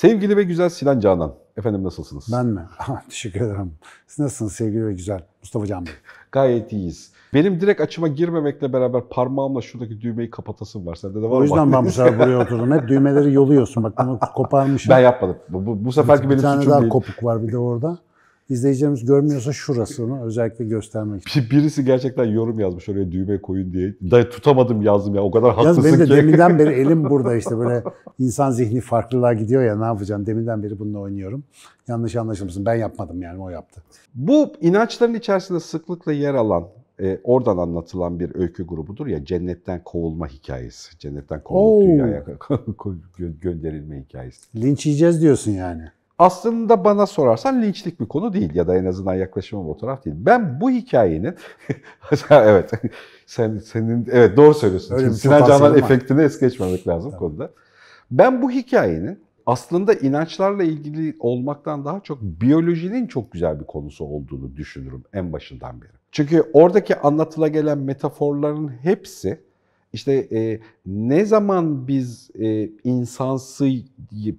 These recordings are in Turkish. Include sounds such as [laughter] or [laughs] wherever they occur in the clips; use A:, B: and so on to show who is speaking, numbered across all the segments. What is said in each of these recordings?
A: Sevgili ve güzel Sinan Canan. Efendim nasılsınız? Ben mi? [laughs] Teşekkür ederim. Siz nasılsınız sevgili ve güzel Mustafa Can Bey? Gayet iyiyiz. Benim direkt açıma girmemekle beraber parmağımla şuradaki düğmeyi kapatasım var. Sende de var mı? O yüzden ben bu sefer buraya oturdum.
B: Hep düğmeleri yoluyorsun. Bak bunu koparmışım. Ben yapmadım. Bu, bu, bu seferki benim suçum değil. Bir tane daha kopuk var bir de orada. İzleyicilerimiz görmüyorsa şurasını özellikle göstermek için. birisi gerçekten yorum yazmış
A: oraya düğme koyun diye. Da tutamadım yazdım ya o kadar haklısın Yaz, benim de ki. Deminden beri [laughs] elim
B: burada işte böyle insan zihni farklılığa gidiyor ya ne yapacağım deminden beri bununla oynuyorum. Yanlış anlaşılmasın ben yapmadım yani o yaptı. Bu inançların içerisinde sıklıkla yer alan e, oradan
A: anlatılan bir öykü grubudur ya cennetten kovulma hikayesi. Cennetten kovulup Oo. dünyaya [laughs] gönderilme hikayesi. Linç yiyeceğiz diyorsun yani aslında bana sorarsan linçlik bir konu değil ya da en azından yaklaşımım o taraf değil. Ben bu hikayenin [laughs] evet [laughs] sen senin evet doğru söylüyorsun. Öyle Sinan Canan efektini es geçmemek lazım konuda. Ben bu hikayenin aslında inançlarla ilgili olmaktan daha çok biyolojinin çok güzel bir konusu olduğunu düşünürüm en başından beri. Çünkü oradaki anlatıla gelen metaforların hepsi işte e, ne zaman biz e, insansı,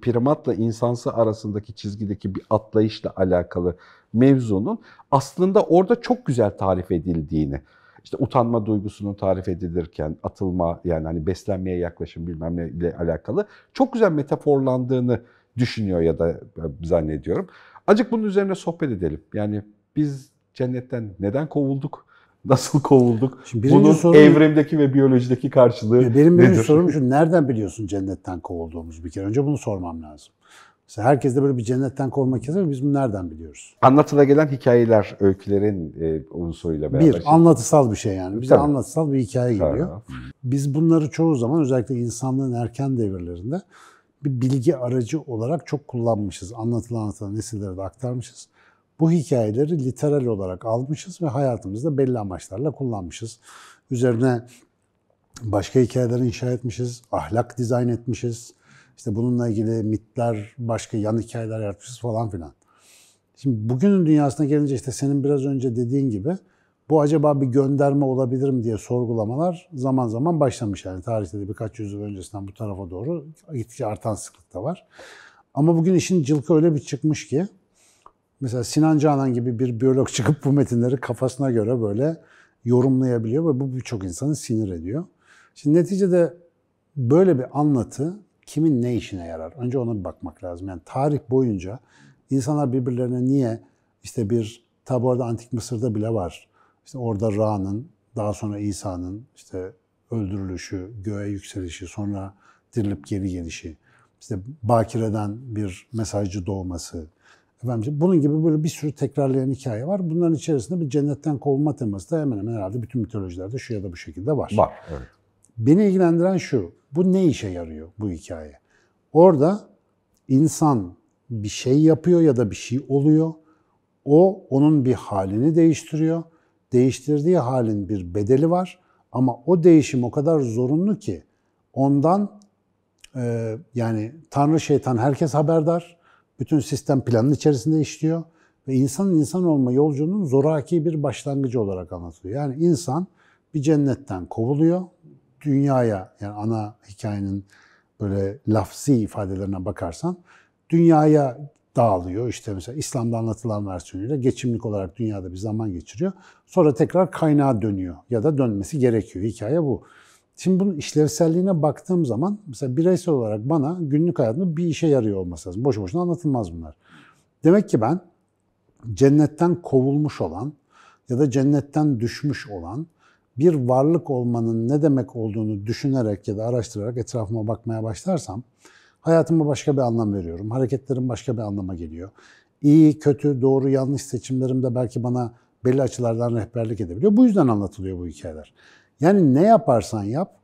A: primatla insansı arasındaki çizgideki bir atlayışla alakalı mevzunun aslında orada çok güzel tarif edildiğini, işte utanma duygusunun tarif edilirken atılma yani hani beslenmeye yaklaşım bilmem ne ile alakalı çok güzel metaforlandığını düşünüyor ya da e, zannediyorum. Acık bunun üzerine sohbet edelim. Yani biz cennetten neden kovulduk? Nasıl kovulduk? Şimdi Bunun sorum, evrimdeki ve biyolojideki karşılığı benim nedir? Benim sorum
B: şu, nereden biliyorsun cennetten kovulduğumuz bir kere? Önce bunu sormam lazım. Mesela herkes de böyle bir cennetten kovma kesin biz bunu nereden biliyoruz?
A: Anlatıla gelen hikayeler, öykülerin e, unsuruyla beraber. Bir,
B: anlatısal bir şey yani. Bize Tabii. anlatısal bir hikaye Tabii. geliyor. Biz bunları çoğu zaman özellikle insanlığın erken devirlerinde bir bilgi aracı olarak çok kullanmışız. Anlatılan anlatılan nesillere de aktarmışız bu hikayeleri literal olarak almışız ve hayatımızda belli amaçlarla kullanmışız. Üzerine başka hikayeler inşa etmişiz, ahlak dizayn etmişiz. İşte bununla ilgili mitler, başka yan hikayeler yapmışız falan filan. Şimdi bugünün dünyasına gelince işte senin biraz önce dediğin gibi bu acaba bir gönderme olabilir mi diye sorgulamalar zaman zaman başlamış. Yani tarihte de birkaç yüzyıl öncesinden bu tarafa doğru gittikçe artan sıklıkta var. Ama bugün işin cılkı öyle bir çıkmış ki Mesela Sinan Canan gibi bir biyolog [laughs] çıkıp bu metinleri kafasına göre böyle yorumlayabiliyor ve bu birçok insanı sinir ediyor. Şimdi neticede böyle bir anlatı kimin ne işine yarar? Önce ona bir bakmak lazım. Yani tarih boyunca insanlar birbirlerine niye işte bir tabi orada Antik Mısır'da bile var. İşte orada Ra'nın, daha sonra İsa'nın işte öldürülüşü, göğe yükselişi, sonra dirilip geri gelişi, işte Bakire'den bir mesajcı doğması, Efendim, bunun gibi böyle bir sürü tekrarlayan hikaye var. Bunların içerisinde bir cennetten kovulma teması da hemen hemen herhalde bütün mitolojilerde şu ya da bu şekilde var. Var, evet. Beni ilgilendiren şu, bu ne işe yarıyor bu hikaye? Orada insan bir şey yapıyor ya da bir şey oluyor. O onun bir halini değiştiriyor. Değiştirdiği halin bir bedeli var. Ama o değişim o kadar zorunlu ki ondan e, yani Tanrı şeytan herkes haberdar bütün sistem planının içerisinde işliyor ve insanın insan olma yolculuğunun zoraki bir başlangıcı olarak anlatılıyor. Yani insan bir cennetten kovuluyor, dünyaya yani ana hikayenin böyle lafzi ifadelerine bakarsan dünyaya dağılıyor. İşte mesela İslam'da anlatılan versiyonuyla geçimlik olarak dünyada bir zaman geçiriyor. Sonra tekrar kaynağa dönüyor ya da dönmesi gerekiyor. Hikaye bu. Şimdi bunun işlevselliğine baktığım zaman mesela bireysel olarak bana günlük hayatımda bir işe yarıyor olması lazım. Boşu boşuna anlatılmaz bunlar. Demek ki ben cennetten kovulmuş olan ya da cennetten düşmüş olan bir varlık olmanın ne demek olduğunu düşünerek ya da araştırarak etrafıma bakmaya başlarsam hayatıma başka bir anlam veriyorum. Hareketlerim başka bir anlama geliyor. İyi, kötü, doğru, yanlış seçimlerim de belki bana belli açılardan rehberlik edebiliyor. Bu yüzden anlatılıyor bu hikayeler. Yani ne yaparsan yap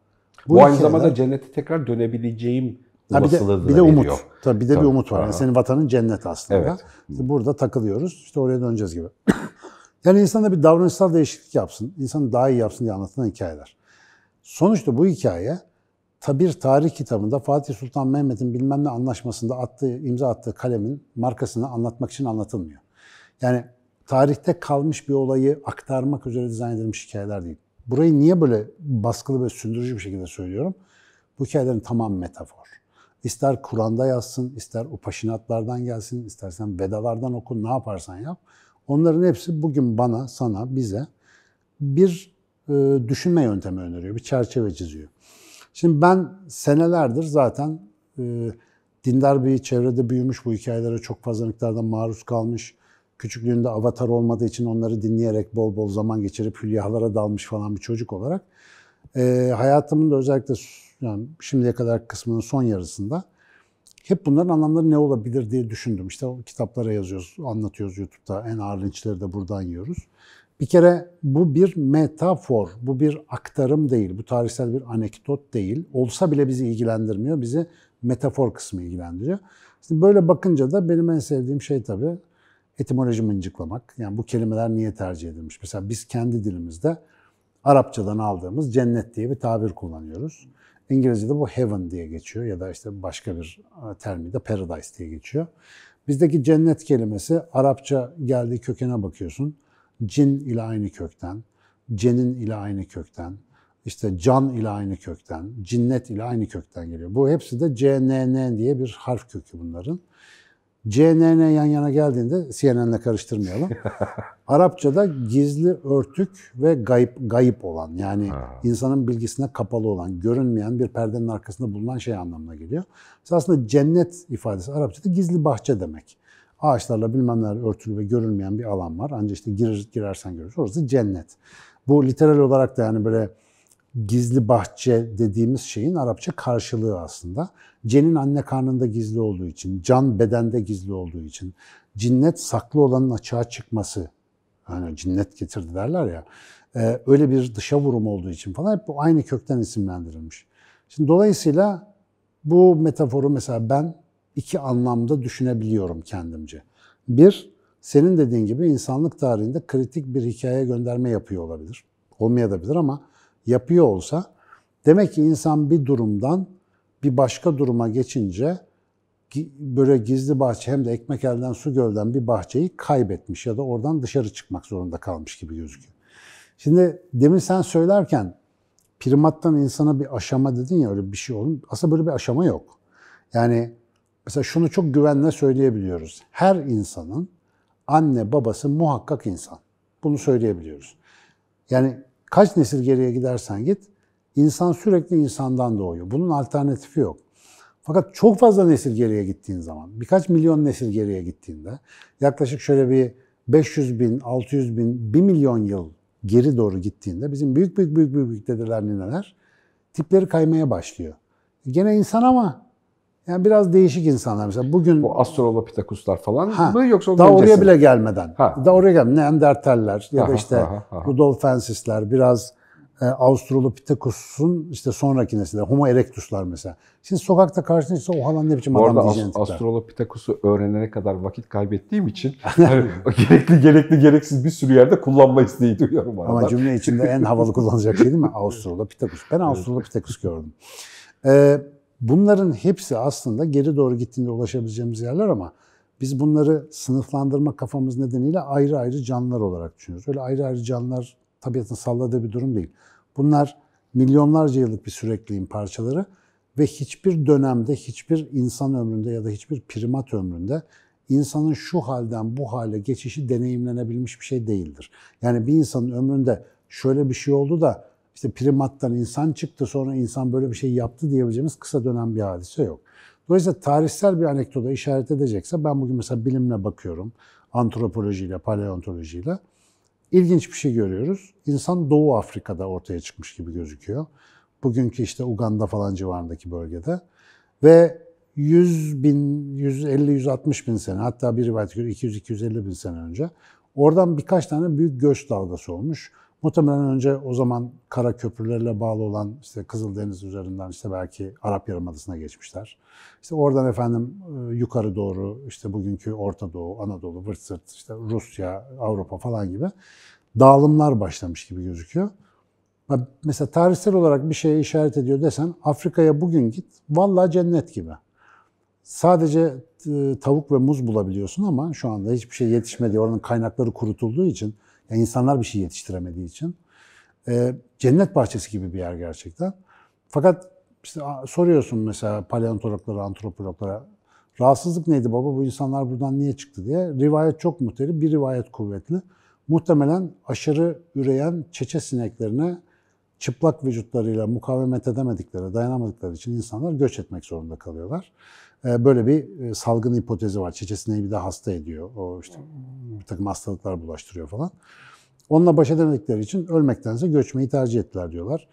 B: bu, bu aynı ülkede... zamanda
A: cennete tekrar dönebileceğim ha, bir de, bir de umut. Tabii bir de Tabii. bir umut var. Yani senin
B: vatanın cennet aslında. Evet. burada takılıyoruz. İşte oraya döneceğiz gibi. [coughs] yani insan da bir davranışsal değişiklik yapsın. İnsanı daha iyi yapsın diye anlatılan hikayeler. Sonuçta bu hikaye Tabir Tarih kitabında Fatih Sultan Mehmet'in bilmem ne anlaşmasında attığı, imza attığı kalemin markasını anlatmak için anlatılmıyor. Yani tarihte kalmış bir olayı aktarmak üzere dizayn edilmiş hikayeler değil. Burayı niye böyle baskılı ve sündürücü bir şekilde söylüyorum? Bu hikayelerin tamam metafor. İster Kur'an'da yazsın, ister upaşinatlardan gelsin, istersen vedalardan oku, ne yaparsan yap. Onların hepsi bugün bana, sana, bize bir e, düşünme yöntemi öneriyor, bir çerçeve çiziyor. Şimdi ben senelerdir zaten e, dindar bir çevrede büyümüş, bu hikayelere çok fazla miktarda maruz kalmış, küçüklüğünde avatar olmadığı için onları dinleyerek bol bol zaman geçirip hülyalara dalmış falan bir çocuk olarak e, hayatımın da özellikle yani şimdiye kadar kısmının son yarısında hep bunların anlamları ne olabilir diye düşündüm. İşte o kitaplara yazıyoruz, anlatıyoruz YouTube'da. En ağır linçleri de buradan yiyoruz. Bir kere bu bir metafor, bu bir aktarım değil, bu tarihsel bir anekdot değil. Olsa bile bizi ilgilendirmiyor, bizi metafor kısmı ilgilendiriyor. Şimdi böyle bakınca da benim en sevdiğim şey tabii etimoloji mıncıklamak. Yani bu kelimeler niye tercih edilmiş? Mesela biz kendi dilimizde Arapçadan aldığımız cennet diye bir tabir kullanıyoruz. İngilizce'de bu heaven diye geçiyor ya da işte başka bir e, termi de paradise diye geçiyor. Bizdeki cennet kelimesi Arapça geldiği kökene bakıyorsun. Cin ile aynı kökten, cenin ile aynı kökten, işte can ile aynı kökten, cinnet ile aynı kökten geliyor. Bu hepsi de CNN diye bir harf kökü bunların. CNN yan yana geldiğinde CNN'le karıştırmayalım. [laughs] Arapçada gizli, örtük ve gayip, gayip olan yani ha. insanın bilgisine kapalı olan, görünmeyen bir perdenin arkasında bulunan şey anlamına geliyor. Mesela aslında cennet ifadesi Arapçada gizli bahçe demek. Ağaçlarla bilmem neler örtülü ve görünmeyen bir alan var. Ancak işte girer, girersen görürsün. Orası cennet. Bu literal olarak da yani böyle gizli bahçe dediğimiz şeyin Arapça karşılığı aslında. Cenin anne karnında gizli olduğu için, can bedende gizli olduğu için, cinnet saklı olanın açığa çıkması, yani cinnet getirdi derler ya, e, öyle bir dışa vurum olduğu için falan hep bu aynı kökten isimlendirilmiş. Şimdi dolayısıyla bu metaforu mesela ben iki anlamda düşünebiliyorum kendimce. Bir, senin dediğin gibi insanlık tarihinde kritik bir hikaye gönderme yapıyor olabilir. Olmayabilir ama yapıyor olsa demek ki insan bir durumdan bir başka duruma geçince böyle gizli bahçe hem de ekmek elden su gölden bir bahçeyi kaybetmiş ya da oradan dışarı çıkmak zorunda kalmış gibi gözüküyor. Şimdi demin sen söylerken primattan insana bir aşama dedin ya öyle bir şey olun. Aslında böyle bir aşama yok. Yani mesela şunu çok güvenle söyleyebiliyoruz. Her insanın anne babası muhakkak insan. Bunu söyleyebiliyoruz. Yani kaç nesil geriye gidersen git, insan sürekli insandan doğuyor. Bunun alternatifi yok. Fakat çok fazla nesil geriye gittiğin zaman, birkaç milyon nesil geriye gittiğinde yaklaşık şöyle bir 500 bin, 600 bin, 1 milyon yıl geri doğru gittiğinde bizim büyük büyük büyük büyük dedeler, neler? tipleri kaymaya başlıyor. E, gene insan ama yani biraz değişik insanlar mesela bugün... Bu Australopithecuslar falan ha, mı yoksa Daha oraya bile gelmeden. Ha. Daha oraya gelmeden Neandertaller ya da işte aha, Rudolf Francis'ler biraz e, Australopithecus'un işte sonraki nesilde Homo erectus'lar mesela. Şimdi sokakta karşına o oh, halan ne biçim Bu adam diyeceğin tipler. Australopithecus'u öğrenene kadar vakit kaybettiğim için [laughs] hani, gerekli gerekli gereksiz bir sürü yerde kullanma isteği duyuyorum arada. Ama cümle içinde en havalı kullanacak şey değil mi? Australopithecus. Ben Australopithecus gördüm. Ee, Bunların hepsi aslında geri doğru gittiğinde ulaşabileceğimiz yerler ama biz bunları sınıflandırma kafamız nedeniyle ayrı ayrı canlılar olarak düşünüyoruz. Öyle ayrı ayrı canlılar tabiatın salladığı bir durum değil. Bunlar milyonlarca yıllık bir sürekliğin parçaları ve hiçbir dönemde, hiçbir insan ömründe ya da hiçbir primat ömründe insanın şu halden bu hale geçişi deneyimlenebilmiş bir şey değildir. Yani bir insanın ömründe şöyle bir şey oldu da işte primattan insan çıktı sonra insan böyle bir şey yaptı diyebileceğimiz kısa dönem bir hadise yok. Dolayısıyla tarihsel bir anekdota işaret edecekse ben bugün mesela bilimle bakıyorum, antropolojiyle, paleontolojiyle. ilginç bir şey görüyoruz. İnsan Doğu Afrika'da ortaya çıkmış gibi gözüküyor. Bugünkü işte Uganda falan civarındaki bölgede. Ve 100 bin, 150-160 bin sene hatta bir rivayet göre 200-250 bin sene önce oradan birkaç tane büyük göç dalgası olmuş. Muhtemelen önce o zaman kara köprülerle bağlı olan işte Kızıldeniz üzerinden işte belki Arap Yarımadası'na geçmişler. İşte oradan efendim e, yukarı doğru işte bugünkü Orta Doğu, Anadolu, vırt sırt, işte Rusya, Avrupa falan gibi dağılımlar başlamış gibi gözüküyor. Mesela tarihsel olarak bir şeye işaret ediyor desen Afrika'ya bugün git vallahi cennet gibi. Sadece e, tavuk ve muz bulabiliyorsun ama şu anda hiçbir şey yetişmedi. Oranın kaynakları kurutulduğu için yani insanlar bir şey yetiştiremediği için. Ee, cennet bahçesi gibi bir yer gerçekten. Fakat işte soruyorsun mesela paleontologlara, antropologlara rahatsızlık neydi baba bu insanlar buradan niye çıktı diye. Rivayet çok muhteri, bir rivayet kuvvetli. Muhtemelen aşırı üreyen çeçe sineklerine çıplak vücutlarıyla mukavemet edemedikleri, dayanamadıkları için insanlar göç etmek zorunda kalıyorlar. Ee, böyle bir e, salgın hipotezi var. Çeçesineyi bir de hasta ediyor. O işte bir takım hastalıklar bulaştırıyor falan. Onunla baş edemedikleri için ölmektense göçmeyi tercih ettiler diyorlar.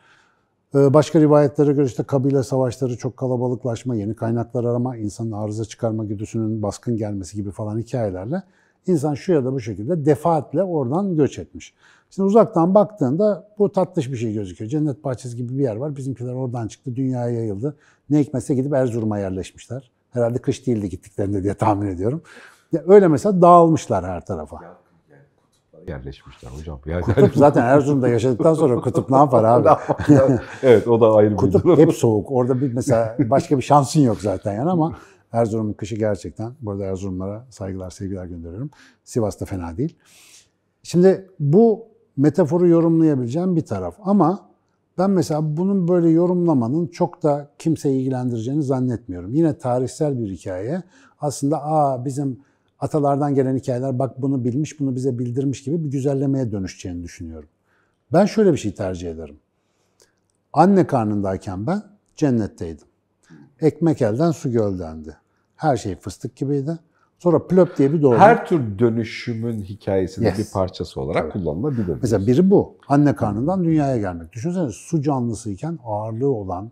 B: Ee, başka rivayetlere göre işte kabile savaşları, çok kalabalıklaşma, yeni kaynaklar arama, insanın arıza çıkarma güdüsünün baskın gelmesi gibi falan hikayelerle insan şu ya da bu şekilde defaatle oradan göç etmiş. Şimdi uzaktan baktığında bu tatlış bir şey gözüküyor. Cennet bahçesi gibi bir yer var. Bizimkiler oradan çıktı, dünyaya yayıldı. Ne hikmetse gidip Erzurum'a yerleşmişler. Herhalde kış değildi gittiklerinde diye tahmin ediyorum. Ya öyle mesela dağılmışlar her tarafa.
A: Yerleşmişler hocam. Yani kutup
B: zaten Erzurum'da yaşadıktan sonra kutup ne yapar abi? [laughs] evet o da ayrı kutup bir Kutup hep soğuk. Orada bir mesela başka bir şansın yok zaten yani ama Erzurum'un kışı gerçekten. Burada Erzurumlara saygılar, sevgiler gönderiyorum. Sivas'ta fena değil. Şimdi bu metaforu yorumlayabileceğim bir taraf ama ben mesela bunun böyle yorumlamanın çok da kimseyi ilgilendireceğini zannetmiyorum. Yine tarihsel bir hikaye. Aslında aa bizim atalardan gelen hikayeler bak bunu bilmiş, bunu bize bildirmiş gibi bir güzellemeye dönüşeceğini düşünüyorum. Ben şöyle bir şey tercih ederim. Anne karnındayken ben cennetteydim. Ekmek elden su göldendi. Her şey fıstık gibiydi. Sonra plöp diye bir doğru. Her tür dönüşümün hikayesinin yes. bir parçası olarak evet. kullanılabilir. Mesela biri bu. Anne karnından dünyaya gelmek. Düşünsene su canlısıyken ağırlığı olan,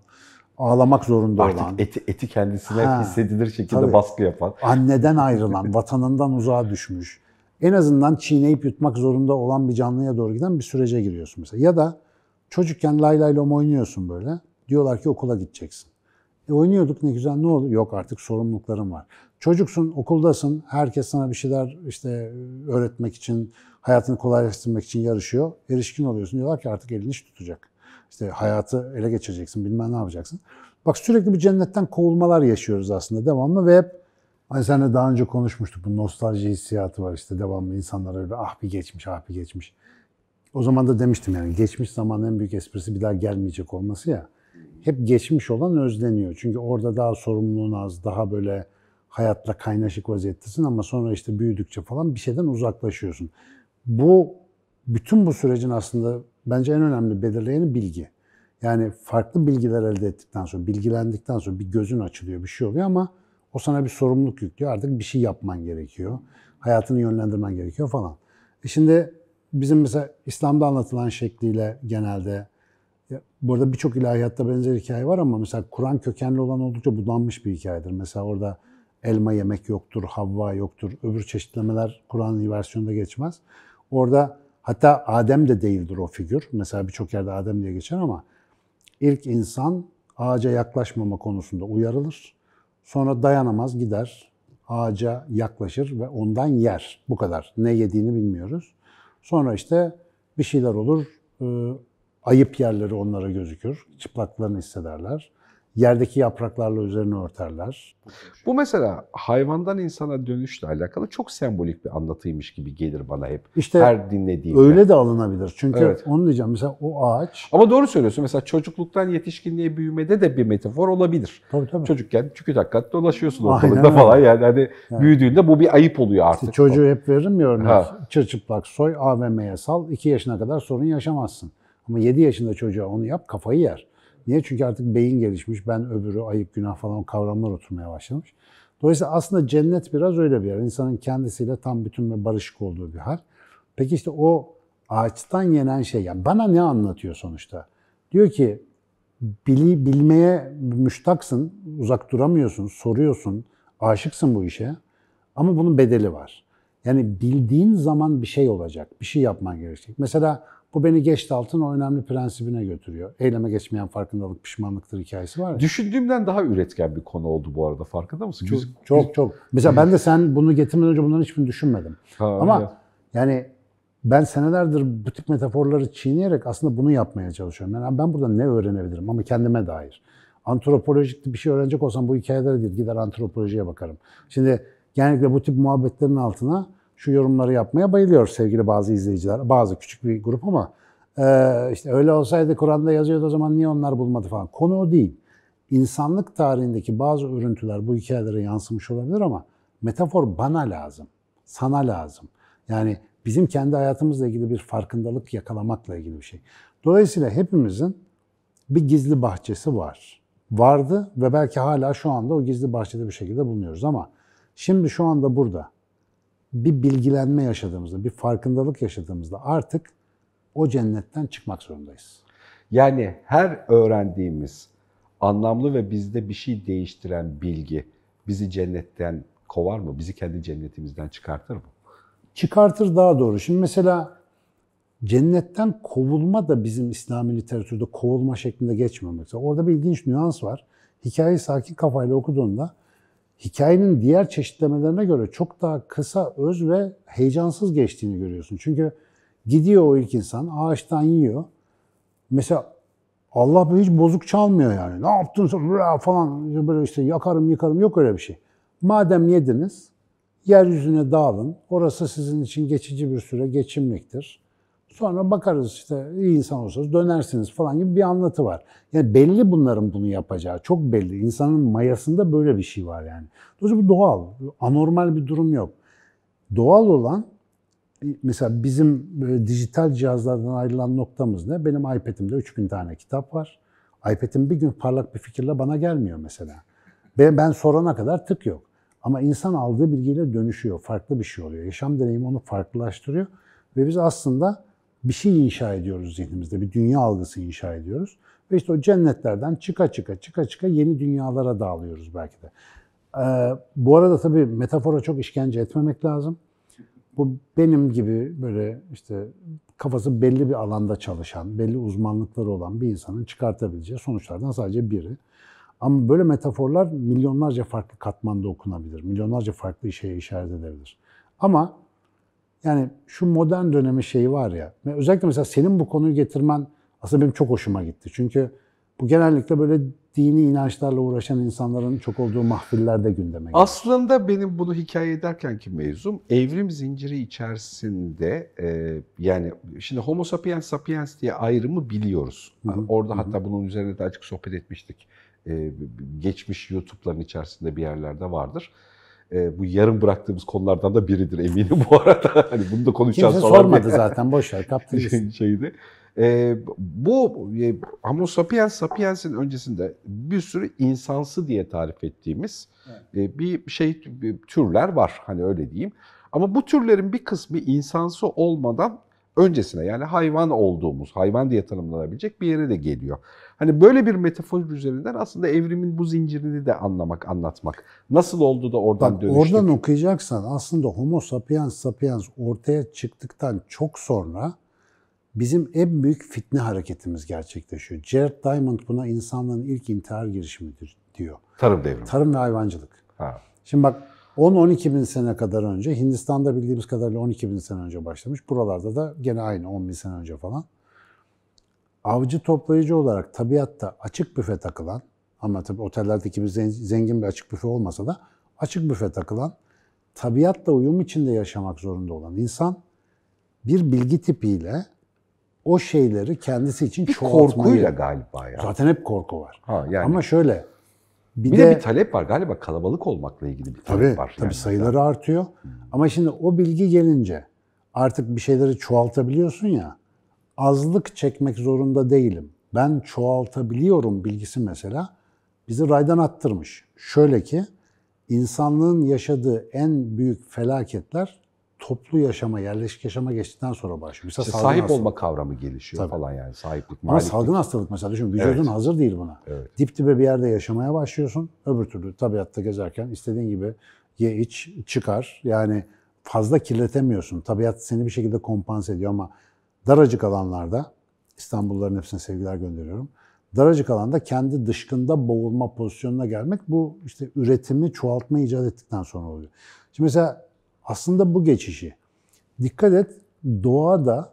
B: ağlamak zorunda Artık olan. eti, eti kendisine ha, hissedilir şekilde tabii. baskı yapan. Anneden [laughs] ayrılan, vatanından uzağa düşmüş. En azından çiğneyip yutmak zorunda olan bir canlıya doğru giden bir sürece giriyorsun mesela. Ya da çocukken lay lay lom oynuyorsun böyle. Diyorlar ki okula gideceksin. E oynuyorduk ne güzel ne oldu? Yok artık sorumluluklarım var. Çocuksun, okuldasın, herkes sana bir şeyler işte öğretmek için, hayatını kolaylaştırmak için yarışıyor. Erişkin oluyorsun. Diyorlar ki artık elini iş tutacak. İşte hayatı ele geçireceksin, bilmem ne yapacaksın. Bak sürekli bir cennetten kovulmalar yaşıyoruz aslında devamlı ve hep Hani senle daha önce konuşmuştuk. Bu nostalji hissiyatı var işte devamlı insanlar öyle ah bir geçmiş, ah bir geçmiş. O zaman da demiştim yani geçmiş zamanın en büyük esprisi bir daha gelmeyecek olması ya hep geçmiş olan özleniyor. Çünkü orada daha sorumluluğun az, daha böyle hayatla kaynaşık vaziyettesin ama sonra işte büyüdükçe falan bir şeyden uzaklaşıyorsun. Bu bütün bu sürecin aslında bence en önemli belirleyeni bilgi. Yani farklı bilgiler elde ettikten sonra, bilgilendikten sonra bir gözün açılıyor, bir şey oluyor ama o sana bir sorumluluk yüklüyor. Artık bir şey yapman gerekiyor. Hayatını yönlendirmen gerekiyor falan. E şimdi bizim mesela İslam'da anlatılan şekliyle genelde Burada birçok ilahiyatta benzer hikaye var ama mesela Kur'an kökenli olan oldukça budanmış bir hikayedir. Mesela orada elma yemek yoktur, havva yoktur. Öbür çeşitlemeler Kur'an versiyonunda geçmez. Orada hatta Adem de değildir o figür. Mesela birçok yerde Adem diye geçer ama ilk insan ağaca yaklaşmama konusunda uyarılır. Sonra dayanamaz gider, ağaca yaklaşır ve ondan yer. Bu kadar. Ne yediğini bilmiyoruz. Sonra işte bir şeyler olur. Iı, Ayıp yerleri onlara gözükür. Çıplaklarını hissederler. Yerdeki yapraklarla üzerine örterler. Bu mesela hayvandan insana dönüşle alakalı çok sembolik bir anlatıymış gibi gelir bana hep.
A: İşte her dinlediğimde. Öyle de alınabilir. Çünkü evet.
B: onu diyeceğim mesela o ağaç. Ama
A: doğru söylüyorsun. Mesela çocukluktan yetişkinliğe büyümede de bir metafor olabilir. Tabii tabii. Çocukken çünkü takat dolaşıyorsun ortalıkta falan. Yani hani yani.
B: büyüdüğünde bu bir ayıp oluyor artık. İşte çocuğu hep veririm ya örnek. Çırçıplak soy AVM'ye sal. 2 yaşına kadar sorun yaşamazsın. Ama 7 yaşında çocuğa onu yap kafayı yer. Niye? Çünkü artık beyin gelişmiş. Ben öbürü ayıp, günah falan kavramlar oturmaya başlamış. Dolayısıyla aslında cennet biraz öyle bir yer. İnsanın kendisiyle tam bütün ve barışık olduğu bir hal. Peki işte o ağaçtan yenen şey. Yani bana ne anlatıyor sonuçta? Diyor ki bili, bilmeye müştaksın, uzak duramıyorsun, soruyorsun, aşıksın bu işe. Ama bunun bedeli var. Yani bildiğin zaman bir şey olacak, bir şey yapman gerekecek. Mesela bu beni geçti altın o önemli prensibine götürüyor. Eyleme geçmeyen farkındalık pişmanlıktır hikayesi var ya. Düşündüğümden daha üretken bir konu oldu bu arada farkında mısın? Çok biz, çok, biz... çok. Mesela ben de sen bunu getirmeden önce bunların hiçbirini düşünmedim. Ha, Ama evet. yani ben senelerdir bu tip metaforları çiğneyerek aslında bunu yapmaya çalışıyorum. Yani ben burada ne öğrenebilirim ama kendime dair. Antropolojik bir şey öğrenecek olsam bu hikayelere değil gider antropolojiye bakarım. Şimdi genellikle bu tip muhabbetlerin altına şu yorumları yapmaya bayılıyor sevgili bazı izleyiciler. Bazı küçük bir grup ama e, işte öyle olsaydı Kur'an'da yazıyordu o zaman niye onlar bulmadı falan. Konu o değil. İnsanlık tarihindeki bazı örüntüler bu hikayelere yansımış olabilir ama metafor bana lazım, sana lazım. Yani bizim kendi hayatımızla ilgili bir farkındalık yakalamakla ilgili bir şey. Dolayısıyla hepimizin bir gizli bahçesi var. Vardı ve belki hala şu anda o gizli bahçede bir şekilde bulunuyoruz ama şimdi şu anda burada bir bilgilenme yaşadığımızda, bir farkındalık yaşadığımızda artık o cennetten çıkmak zorundayız.
A: Yani her öğrendiğimiz anlamlı ve bizde bir şey değiştiren bilgi bizi cennetten kovar mı? Bizi kendi cennetimizden çıkartır mı?
B: Çıkartır daha doğru. Şimdi mesela cennetten kovulma da bizim İslami literatürde kovulma şeklinde geçmiyor mesela. Orada bir ilginç nüans var. Hikayeyi sakin kafayla okuduğunda hikayenin diğer çeşitlemelerine göre çok daha kısa, öz ve heyecansız geçtiğini görüyorsun. Çünkü gidiyor o ilk insan, ağaçtan yiyor. Mesela Allah hiç bozuk çalmıyor yani. Ne yaptın sen falan böyle işte yakarım yıkarım yok öyle bir şey. Madem yediniz yeryüzüne dağılın. Orası sizin için geçici bir süre geçimliktir. Sonra bakarız işte iyi insan olsanız dönersiniz falan gibi bir anlatı var. Yani belli bunların bunu yapacağı. Çok belli. İnsanın mayasında böyle bir şey var yani. Dolayısıyla bu doğal. Anormal bir durum yok. Doğal olan mesela bizim dijital cihazlardan ayrılan noktamız ne? Benim iPad'imde 3000 tane kitap var. iPad'im bir gün parlak bir fikirle bana gelmiyor mesela. Ben, ben sorana kadar tık yok. Ama insan aldığı bilgiyle dönüşüyor. Farklı bir şey oluyor. Yaşam deneyimi onu farklılaştırıyor. Ve biz aslında bir şey inşa ediyoruz zihnimizde, bir dünya algısı inşa ediyoruz. Ve işte o cennetlerden çıka çıka çıka çıka yeni dünyalara dağılıyoruz belki de. Ee, bu arada tabii metafora çok işkence etmemek lazım. Bu benim gibi böyle işte kafası belli bir alanda çalışan, belli uzmanlıkları olan bir insanın çıkartabileceği sonuçlardan sadece biri. Ama böyle metaforlar milyonlarca farklı katmanda okunabilir. Milyonlarca farklı şeye işaret edebilir. Ama yani şu modern dönemi şeyi var ya. Özellikle mesela senin bu konuyu getirmen aslında benim çok hoşuma gitti. Çünkü bu genellikle böyle dini inançlarla uğraşan insanların çok olduğu mahfillerde gündeme geliyor.
A: Aslında benim bunu hikaye ederken ki mevzum evrim zinciri içerisinde e, yani şimdi homo sapiens sapiens diye ayrımı biliyoruz. Hı hı. Orada hı hı. hatta bunun üzerine de açık sohbet etmiştik. E, geçmiş YouTube'ların içerisinde bir yerlerde vardır. E, bu yarım bıraktığımız konulardan da biridir eminim bu arada. [laughs] hani bunu da konuşacağız Kimse sonra. sormadı zaten boş ver kaptırız. [laughs] şeydi. E, bu e, Homo sapiens sapiens'in öncesinde bir sürü insansı diye tarif ettiğimiz evet. e, bir şey bir türler var hani öyle diyeyim. Ama bu türlerin bir kısmı insansı olmadan öncesine yani hayvan olduğumuz, hayvan diye tanımlanabilecek bir yere de geliyor. Hani böyle bir metafor üzerinden aslında evrimin bu zincirini de anlamak, anlatmak. Nasıl oldu da oradan dönüştü. Oradan
B: okuyacaksan aslında Homo sapiens sapiens ortaya çıktıktan çok sonra bizim en büyük fitne hareketimiz gerçekleşiyor. Jared Diamond buna insanlığın ilk intihar girişimidir diyor. Tarım devrimi. Tarım ve hayvancılık. Ha. Şimdi bak 10-12 bin sene kadar önce, Hindistan'da bildiğimiz kadarıyla 12 bin sene önce başlamış. Buralarda da gene aynı 10 bin sene önce falan avcı toplayıcı olarak tabiatta açık büfe takılan ama tabii otellerdeki gibi zengin bir açık büfe olmasa da açık büfe takılan, tabiatla uyum içinde yaşamak zorunda olan insan bir bilgi tipiyle o şeyleri kendisi için bir çoğaltmayı... korkuyla galiba ya. Zaten hep korku var. Ha, yani. Ama şöyle bir, bir de, de bir
A: talep var galiba kalabalık
B: olmakla ilgili bir talep tabii, var. Tabii yani. sayıları artıyor. Hmm. Ama şimdi o bilgi gelince artık bir şeyleri çoğaltabiliyorsun ya azlık çekmek zorunda değilim. Ben çoğaltabiliyorum bilgisi mesela bizi raydan attırmış. Şöyle ki insanlığın yaşadığı en büyük felaketler toplu yaşama, yerleşik yaşama geçtikten sonra başlıyor. Mesela işte sahip olma
A: kavramı gelişiyor Tabii. falan yani sahiplik, maliklik. Ama salgın
B: hastalık mesela düşün vücudun evet. hazır değil buna. Evet. Dip dibe bir yerde yaşamaya başlıyorsun. Öbür türlü tabiatta gezerken istediğin gibi ye iç çıkar. Yani fazla kirletemiyorsun. Tabiat seni bir şekilde kompanse ediyor ama daracık alanlarda, İstanbulluların hepsine sevgiler gönderiyorum. Daracık alanda kendi dışkında boğulma pozisyonuna gelmek bu işte üretimi çoğaltma icat ettikten sonra oluyor. Şimdi mesela aslında bu geçişi dikkat et doğada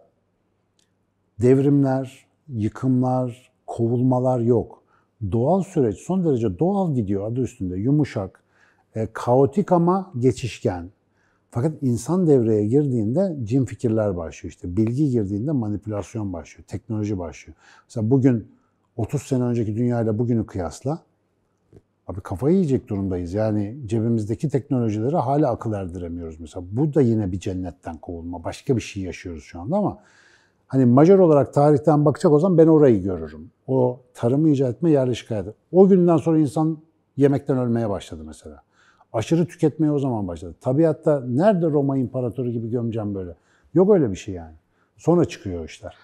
B: devrimler, yıkımlar, kovulmalar yok. Doğal süreç son derece doğal gidiyor adı üstünde. Yumuşak, e, kaotik ama geçişken, fakat insan devreye girdiğinde cin fikirler başlıyor işte. Bilgi girdiğinde manipülasyon başlıyor, teknoloji başlıyor. Mesela bugün 30 sene önceki dünyayla bugünü kıyasla abi kafayı yiyecek durumdayız. Yani cebimizdeki teknolojileri hala akıl erdiremiyoruz mesela. Bu da yine bir cennetten kovulma. Başka bir şey yaşıyoruz şu anda ama hani majör olarak tarihten bakacak olsam ben orayı görürüm. O tarımı icat etme, yerleşik hayatı. O günden sonra insan yemekten ölmeye başladı mesela. Aşırı tüketmeye o zaman başladı. Tabiatta nerede Roma imparatoru gibi gömeceğim böyle? Yok öyle bir şey yani. Sonra çıkıyor işler.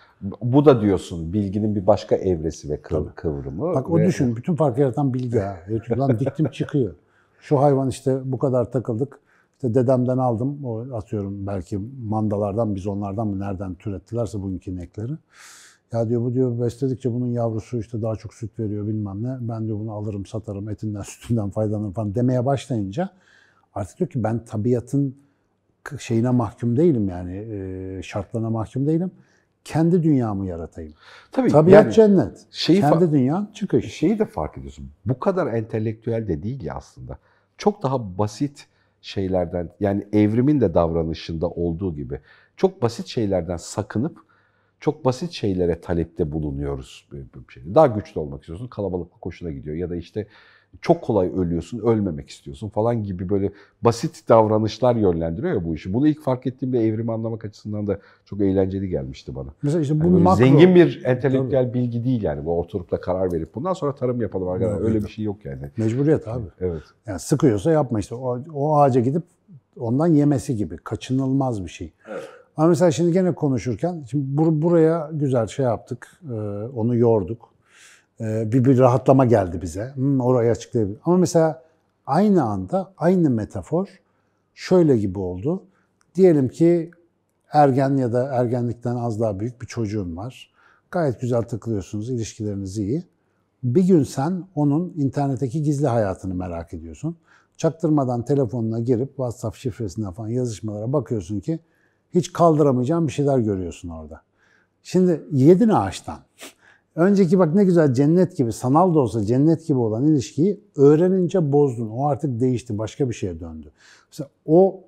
A: Bu da diyorsun bilginin bir başka evresi ve kıv kıvrımı. Bak ve... o düşün
B: bütün fark yaratan bilgi ha. [laughs] Lan diktim çıkıyor. Şu hayvan işte bu kadar takıldık. İşte dedemden aldım. O atıyorum belki mandalardan biz onlardan mı nereden türettilerse bugünkü inekleri. Ya diyor bu diyor besledikçe bunun yavrusu işte daha çok süt veriyor bilmem ne. Ben diyor bunu alırım satarım etinden [laughs] sütünden faydalanırım falan demeye başlayınca artık diyor ki ben tabiatın şeyine mahkum değilim yani e, şartlarına mahkum değilim. Kendi dünyamı yaratayım. Tabii, Tabiat yani cennet. Şeyi Kendi dünya çıkış. Şeyi de fark ediyorsun. Bu kadar entelektüel de değil ya aslında.
A: Çok daha basit şeylerden yani evrimin de davranışında olduğu gibi çok basit şeylerden sakınıp çok basit şeylere talepte bulunuyoruz. Daha güçlü olmak istiyorsun, kalabalıklık koşuna gidiyor ya da işte çok kolay ölüyorsun, ölmemek istiyorsun falan gibi böyle basit davranışlar yönlendiriyor ya bu işi. Bunu ilk fark ettiğimde evrimi anlamak açısından da çok eğlenceli gelmişti bana. Mesela işte hani bu yani makro... Zengin bir entelektüel Tabii. bilgi değil yani. Bu oturup da karar verip bundan sonra tarım yapalım arkadaşlar. Öyle bir şey yok yani. Mecburiyet abi. Evet.
B: Yani sıkıyorsa yapma işte. O, o ağaca gidip ondan yemesi gibi. Kaçınılmaz bir şey. Evet. Ama mesela şimdi gene konuşurken, şimdi bur buraya güzel şey yaptık, e, onu yorduk. E, bir, bir rahatlama geldi bize. Hmm, orayı açıklayabilir. Ama mesela aynı anda, aynı metafor şöyle gibi oldu. Diyelim ki ergen ya da ergenlikten az daha büyük bir çocuğun var. Gayet güzel takılıyorsunuz, ilişkileriniz iyi. Bir gün sen onun internetteki gizli hayatını merak ediyorsun. Çaktırmadan telefonuna girip WhatsApp şifresinden falan yazışmalara bakıyorsun ki hiç kaldıramayacağın bir şeyler görüyorsun orada. Şimdi yedin ağaçtan. Önceki bak ne güzel cennet gibi, sanal da olsa cennet gibi olan ilişkiyi öğrenince bozdun. O artık değişti, başka bir şeye döndü. Mesela o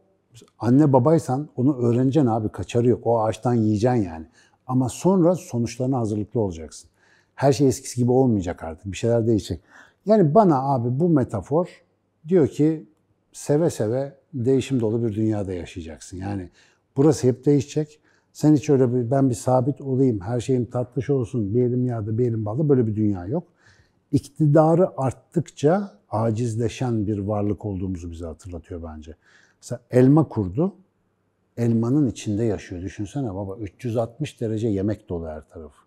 B: anne babaysan onu öğreneceksin abi, kaçarı yok. O ağaçtan yiyeceksin yani. Ama sonra sonuçlarına hazırlıklı olacaksın. Her şey eskisi gibi olmayacak artık, bir şeyler değişecek. Yani bana abi bu metafor diyor ki seve seve değişim dolu bir dünyada yaşayacaksın. Yani Burası hep değişecek. Sen hiç öyle bir, ben bir sabit olayım, her şeyim tatlış olsun, bir elim yağda, bir elim balda böyle bir dünya yok. İktidarı arttıkça acizleşen bir varlık olduğumuzu bize hatırlatıyor bence. Mesela elma kurdu, elmanın içinde yaşıyor. Düşünsene baba 360 derece yemek dolu her tarafı.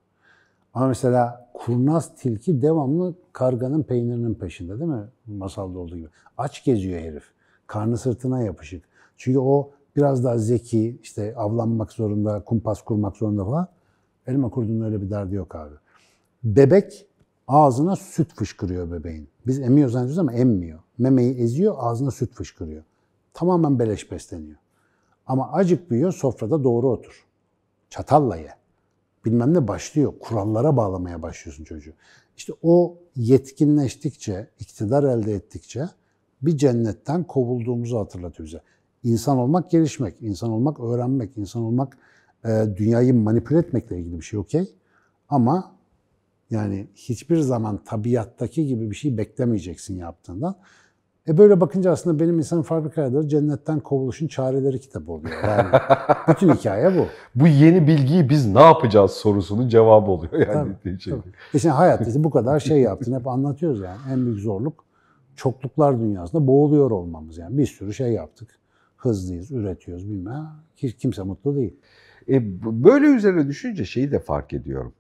B: Ama mesela kurnaz tilki devamlı karganın peynirinin peşinde değil mi? Masalda olduğu gibi. Aç geziyor herif. Karnı sırtına yapışık. Çünkü o biraz daha zeki, işte avlanmak zorunda, kumpas kurmak zorunda falan. Elma kurdunun öyle bir derdi yok abi. Bebek ağzına süt fışkırıyor bebeğin. Biz emiyor zannediyoruz ama emmiyor. Memeyi eziyor, ağzına süt fışkırıyor. Tamamen beleş besleniyor. Ama acık büyüyor, sofrada doğru otur. Çatalla ye. Bilmem ne başlıyor. Kurallara bağlamaya başlıyorsun çocuğu. İşte o yetkinleştikçe, iktidar elde ettikçe bir cennetten kovulduğumuzu hatırlatıyor bize. İnsan olmak gelişmek, insan olmak öğrenmek, insan olmak e, dünyayı manipüle etmekle ilgili bir şey okey. Ama yani hiçbir zaman tabiattaki gibi bir şey beklemeyeceksin yaptığından. E böyle bakınca aslında benim insan fabrikaları cennetten kovuluşun çareleri kitabı oluyor. Yani [laughs] bütün
A: hikaye bu. Bu yeni bilgiyi biz ne yapacağız sorusunun cevabı oluyor yani. Tabii, şey. tabii.
B: E şimdi hayat işte bu kadar şey yaptın hep anlatıyoruz yani. En büyük zorluk çokluklar dünyasında boğuluyor olmamız yani. Bir sürü şey yaptık hızlıyız, üretiyoruz bilmem. hiç Kimse mutlu değil. E, böyle üzerine düşünce şeyi de fark ediyorum.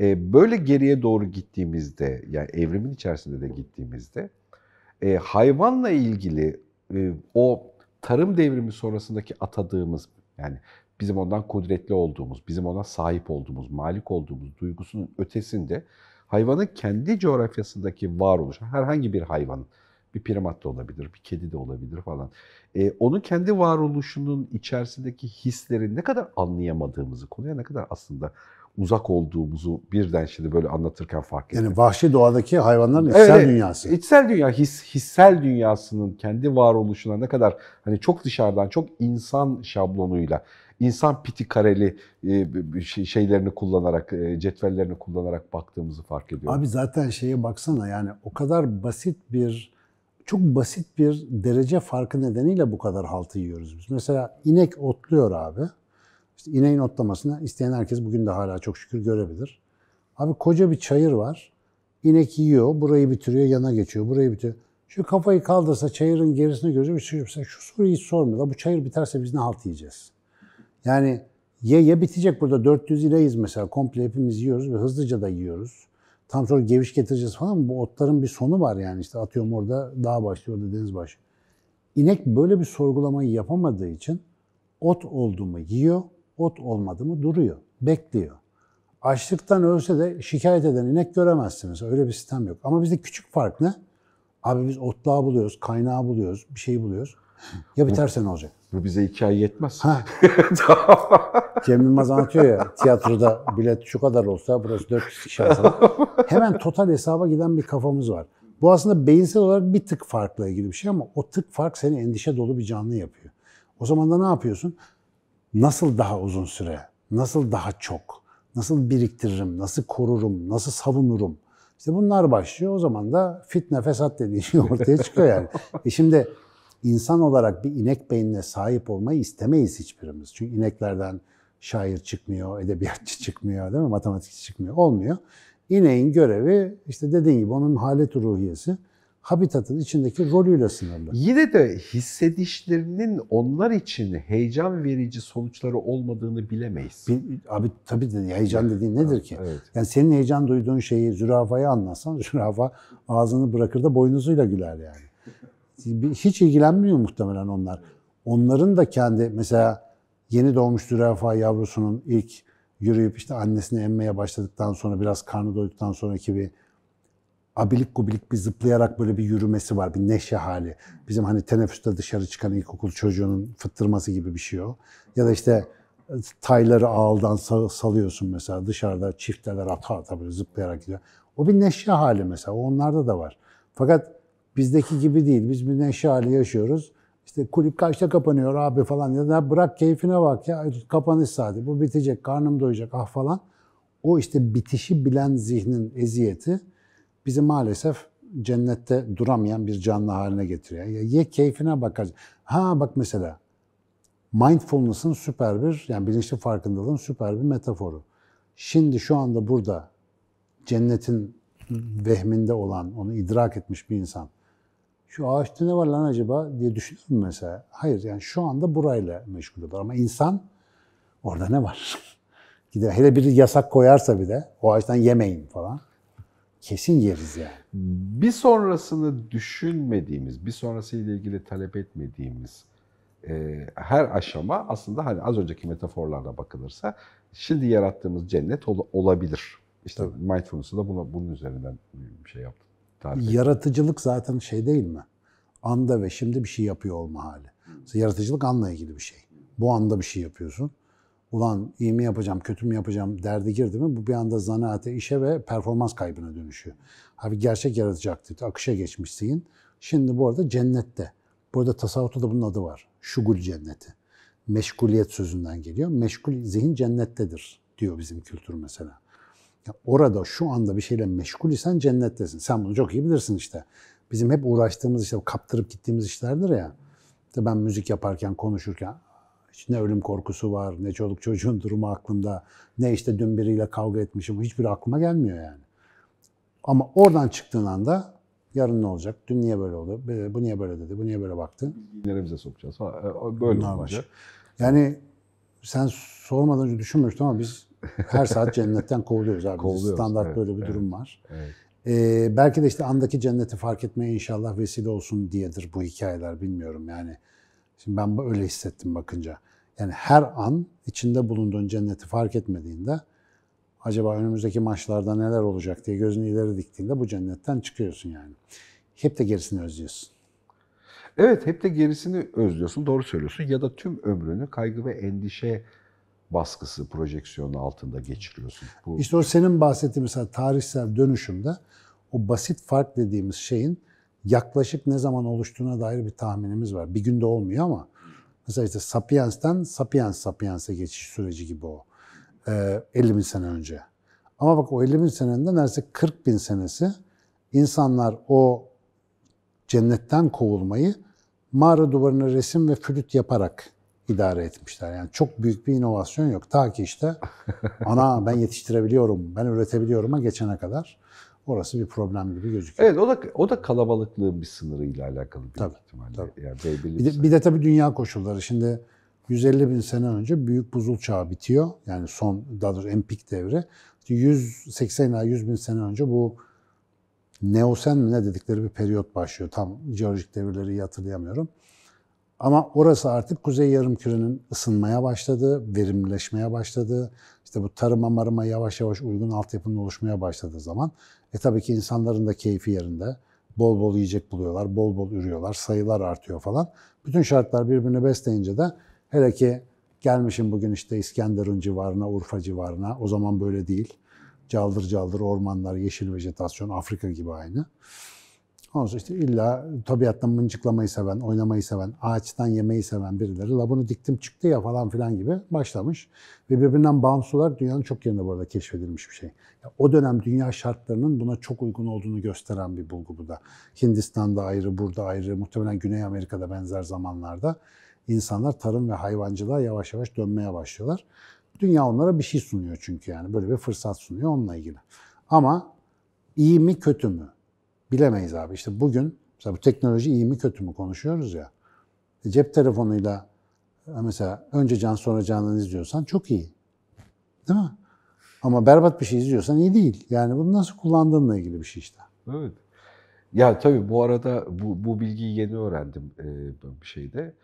B: E, böyle geriye
A: doğru gittiğimizde, yani evrimin içerisinde de gittiğimizde e, hayvanla ilgili e, o tarım devrimi sonrasındaki atadığımız yani bizim ondan kudretli olduğumuz, bizim ona sahip olduğumuz, malik olduğumuz duygusunun ötesinde hayvanın kendi coğrafyasındaki varoluş, herhangi bir hayvanın bir primat da olabilir, bir kedi de olabilir falan. E, onun kendi varoluşunun içerisindeki hisleri ne kadar anlayamadığımızı, konuya ne kadar aslında uzak olduğumuzu birden şimdi böyle anlatırken
B: fark ettim. Yani vahşi doğadaki hayvanların evet, dünyası.
A: İçsel dünya, his, hissel dünyasının kendi varoluşuna ne kadar hani çok dışarıdan, çok insan şablonuyla, insan piti kareli e, şey, şeylerini kullanarak, e, cetvellerini kullanarak baktığımızı fark
B: ediyorum. Abi zaten şeye baksana yani o kadar basit bir çok basit bir derece farkı nedeniyle bu kadar haltı yiyoruz biz. Mesela inek otluyor abi. İşte ineğin otlamasını isteyen herkes bugün de hala çok şükür görebilir. Abi koca bir çayır var. İnek yiyor, burayı bitiriyor, yana geçiyor, burayı bitiriyor. Şu kafayı kaldırsa çayırın gerisini görecek. Şu, şu soruyu hiç sormuyor. Bu çayır biterse biz ne halt yiyeceğiz? Yani ye ye bitecek burada. 400 ileyiz mesela. Komple hepimiz yiyoruz ve hızlıca da yiyoruz. Tam sonra geviş getireceğiz falan bu otların bir sonu var yani işte atıyorum orada dağ başlıyor orada deniz başlıyor. İnek böyle bir sorgulamayı yapamadığı için ot oldu mu yiyor, ot olmadı mı duruyor, bekliyor. Açlıktan ölse de şikayet eden inek göremezsiniz. Öyle bir sistem yok. Ama bizde küçük fark ne? Abi biz otlağı buluyoruz, kaynağı buluyoruz, bir şey buluyoruz. Ya biterse ne olacak? Bu bize hikaye yetmez. Ha. [laughs] Cem Yılmaz anlatıyor ya tiyatroda bilet şu kadar olsa burası 400 kişi alsa. Hemen total hesaba giden bir kafamız var. Bu aslında beyinsel olarak bir tık farkla ilgili bir şey ama o tık fark seni endişe dolu bir canlı yapıyor. O zaman da ne yapıyorsun? Nasıl daha uzun süre, nasıl daha çok, nasıl biriktiririm, nasıl korurum, nasıl savunurum? İşte bunlar başlıyor. O zaman da fitne fesat dediği şey ortaya çıkıyor yani. E şimdi insan olarak bir inek beynine sahip olmayı istemeyiz hiçbirimiz. Çünkü ineklerden şair çıkmıyor, edebiyatçı çıkmıyor değil mi? Matematikçi çıkmıyor. Olmuyor. İneğin görevi işte dediğin gibi onun halet ruhiyesi habitatın içindeki rolüyle sınırlı. Yine de hissedişlerinin onlar için heyecan verici sonuçları olmadığını bilemeyiz. Bir, abi tabii de heyecan dediğin nedir ki? Evet. Yani senin heyecan duyduğun şeyi zürafaya anlatsan zürafa ağzını bırakır da boynuzuyla güler yani hiç ilgilenmiyor muhtemelen onlar. Onların da kendi mesela yeni doğmuş zürafa yavrusunun ilk yürüyüp işte annesini emmeye başladıktan sonra biraz karnı doyduktan sonraki bir abilik gubilik bir zıplayarak böyle bir yürümesi var. Bir neşe hali. Bizim hani teneffüste dışarı çıkan ilkokul çocuğunun fıttırması gibi bir şey o. Ya da işte e, tayları ağıldan salıyorsun mesela dışarıda çifteler ata ata böyle zıplayarak gidiyor. O bir neşe hali mesela. onlarda da var. Fakat Bizdeki gibi değil. Biz bir neşe yaşıyoruz. İşte kulüp kaçta kapanıyor abi falan. Ya da bırak keyfine bak ya kapanış saati. Bu bitecek, karnım doyacak ah falan. O işte bitişi bilen zihnin eziyeti bizi maalesef cennette duramayan bir canlı haline getiriyor. Ya ye keyfine bakar. Ha bak mesela mindfulness'ın süper bir yani bilinçli farkındalığın süper bir metaforu. Şimdi şu anda burada cennetin vehminde olan, onu idrak etmiş bir insan şu ağaçta ne var lan acaba diye düşünür mesela? Hayır yani şu anda burayla meşgul olur ama insan orada ne var? [laughs] Gider. Hele bir yasak koyarsa bir de o ağaçtan yemeyin falan. Kesin yeriz yani. Bir sonrasını düşünmediğimiz, bir sonrasıyla
A: ilgili talep etmediğimiz e, her aşama aslında hani az önceki metaforlarla bakılırsa şimdi yarattığımız cennet ol, olabilir. İşte mindfulness'ı da buna,
B: bunun üzerinden bir şey yaptım tarif Yaratıcılık zaten şey değil mi? Anda ve şimdi bir şey yapıyor olma hali. Mesela yaratıcılık anla ilgili bir şey. Bu anda bir şey yapıyorsun. Ulan iyi mi yapacağım, kötü mü yapacağım derdi girdi mi bu bir anda zanaate, işe ve performans kaybına dönüşüyor. Abi gerçek yaratıcı akışa geçmişsin. Şimdi bu arada cennette. Bu arada tasavvufta da bunun adı var. Şugul cenneti. Meşguliyet sözünden geliyor. Meşgul zihin cennettedir diyor bizim kültür mesela orada şu anda bir şeyle meşgul isen cennettesin. Sen bunu çok iyi bilirsin işte. Bizim hep uğraştığımız işte kaptırıp gittiğimiz işlerdir ya. İşte ben müzik yaparken, konuşurken işte ne ölüm korkusu var, ne çoluk çocuğun durumu aklımda, ne işte dün biriyle kavga etmişim, hiçbir aklıma gelmiyor yani. Ama oradan çıktığın anda yarın ne olacak, dün niye böyle oldu, bu niye böyle dedi, bu niye böyle baktı. Neremize sokacağız? E, böyle Bunlar olacak. Yani sen sormadan önce düşünmüştün ama biz her saat cennetten kovuluyoruz abi. Kovuluyoruz. Standart evet, böyle bir evet, durum var. Evet. Ee, belki de işte andaki cenneti fark etmeye inşallah vesile olsun diyedir bu hikayeler bilmiyorum yani. Şimdi ben öyle hissettim bakınca. Yani her an içinde bulunduğun cenneti fark etmediğinde acaba önümüzdeki maçlarda neler olacak diye gözünü ileri diktiğinde bu cennetten çıkıyorsun yani. Hep de gerisini özlüyorsun. Evet hep de gerisini özlüyorsun doğru söylüyorsun ya da tüm ömrünü kaygı ve endişe
A: baskısı, projeksiyonu altında geçiriyorsun. Bu... İşte
B: o senin bahsettiğin mesela tarihsel dönüşümde o basit fark dediğimiz şeyin yaklaşık ne zaman oluştuğuna dair bir tahminimiz var. Bir günde olmuyor ama mesela işte Sapiens'ten Sapiens Sapiens'e geçiş süreci gibi o. Ee, 50 bin sene önce. Ama bak o 50 bin seneden neredeyse 40 bin senesi insanlar o cennetten kovulmayı mağara duvarına resim ve flüt yaparak idare etmişler. Yani çok büyük bir inovasyon yok. Ta ki işte ana ben yetiştirebiliyorum, ben üretebiliyorum'a geçene kadar orası bir problem gibi gözüküyor.
A: Evet o da o da kalabalıklığın bir sınırıyla alakalı bir tabii, ihtimalle. Tabii. Yani belirli bir,
B: de, bir de tabii dünya koşulları. Şimdi 150 bin sene önce büyük buzul çağı bitiyor. Yani son daha doğrusu en pik devri. 180 ila 100 bin sene önce bu Neosen mi ne dedikleri bir periyot başlıyor. Tam jeolojik devirleri hatırlayamıyorum. Ama orası artık kuzey yarımkürenin ısınmaya başladığı, verimleşmeye başladığı, işte bu tarıma marıma yavaş yavaş uygun altyapının oluşmaya başladığı zaman e tabii ki insanların da keyfi yerinde. Bol bol yiyecek buluyorlar, bol bol ürüyorlar, sayılar artıyor falan. Bütün şartlar birbirini besleyince de hele ki gelmişim bugün işte İskenderun civarına, Urfa civarına o zaman böyle değil. Caldır caldır ormanlar, yeşil vejetasyon, Afrika gibi aynı. Ondan işte illa tabiattan mıncıklamayı seven, oynamayı seven, ağaçtan yemeyi seven birileri la bunu diktim çıktı ya falan filan gibi başlamış. Ve birbirinden bağımsız olarak dünyanın çok yerinde bu arada keşfedilmiş bir şey. O dönem dünya şartlarının buna çok uygun olduğunu gösteren bir bulgu bu da. Hindistan'da ayrı, burada ayrı, muhtemelen Güney Amerika'da benzer zamanlarda insanlar tarım ve hayvancılığa yavaş yavaş dönmeye başlıyorlar. Dünya onlara bir şey sunuyor çünkü yani böyle bir fırsat sunuyor onunla ilgili. Ama iyi mi kötü mü? bilemeyiz abi. İşte bugün mesela bu teknoloji iyi mi kötü mü konuşuyoruz ya. E, cep telefonuyla e, mesela önce can sonra candan izliyorsan çok iyi. Değil mi? Ama berbat bir şey izliyorsan iyi değil. Yani bunu nasıl kullandığınla ilgili bir şey işte.
A: Evet. Ya tabii bu arada bu, bu bilgiyi yeni öğrendim e, bir şeyde.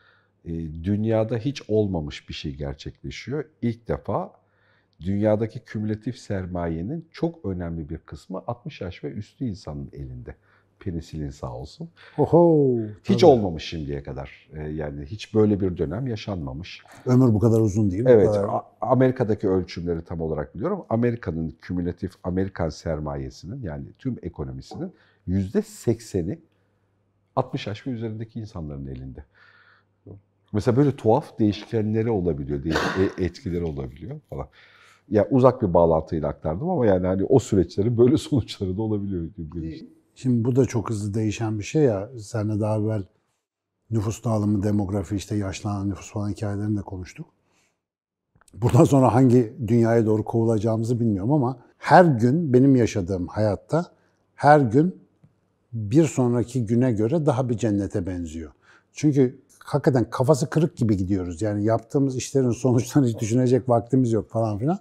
A: E, dünyada hiç olmamış bir şey gerçekleşiyor. İlk defa dünyadaki kümülatif sermayenin çok önemli bir kısmı 60 yaş ve üstü insanın elinde. Penisilin sağ olsun. Oho, hiç olmamış şimdiye kadar. Ee, yani hiç böyle bir dönem yaşanmamış.
B: Ömür bu kadar uzun değil mi? Evet.
A: Amerika'daki ölçümleri tam olarak biliyorum. Amerika'nın kümülatif Amerikan sermayesinin yani tüm ekonomisinin yüzde sekseni 60 yaş ve üzerindeki insanların elinde. Mesela böyle tuhaf değişkenleri olabiliyor, e-, etkileri olabiliyor falan ya uzak bir bağlantıyla aktardım ama yani hani o süreçlerin böyle [laughs] sonuçları
B: da olabiliyor. gibi. Ee, şimdi bu da çok hızlı değişen bir şey ya. Senle daha evvel nüfus dağılımı, demografi, işte yaşlanan nüfus falan hikayelerini de konuştuk. Buradan sonra hangi dünyaya doğru kovulacağımızı bilmiyorum ama her gün benim yaşadığım hayatta her gün bir sonraki güne göre daha bir cennete benziyor. Çünkü hakikaten kafası kırık gibi gidiyoruz. Yani yaptığımız işlerin sonuçlarını hiç düşünecek vaktimiz yok falan filan.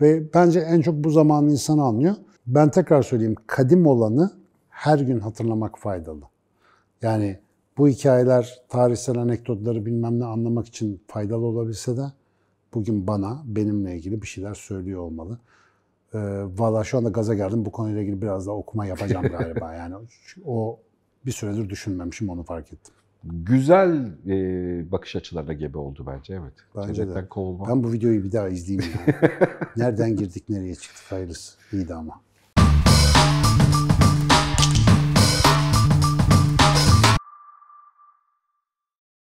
B: Ve bence en çok bu zamanın insan anlıyor. Ben tekrar söyleyeyim, kadim olanı her gün hatırlamak faydalı. Yani bu hikayeler, tarihsel anekdotları bilmem ne anlamak için faydalı olabilse de bugün bana, benimle ilgili bir şeyler söylüyor olmalı. Ee, Valla şu anda gaza geldim. Bu konuyla ilgili biraz daha okuma yapacağım [laughs] galiba. Yani o bir süredir düşünmemişim, onu fark ettim güzel e, bakış açılarına gebe oldu bence evet. Bence Cennetten de. Kovulma. Ben bu videoyu bir daha izleyeyim. Yani. [laughs] Nereden girdik nereye çıktık hayırlısı. İyiydi ama.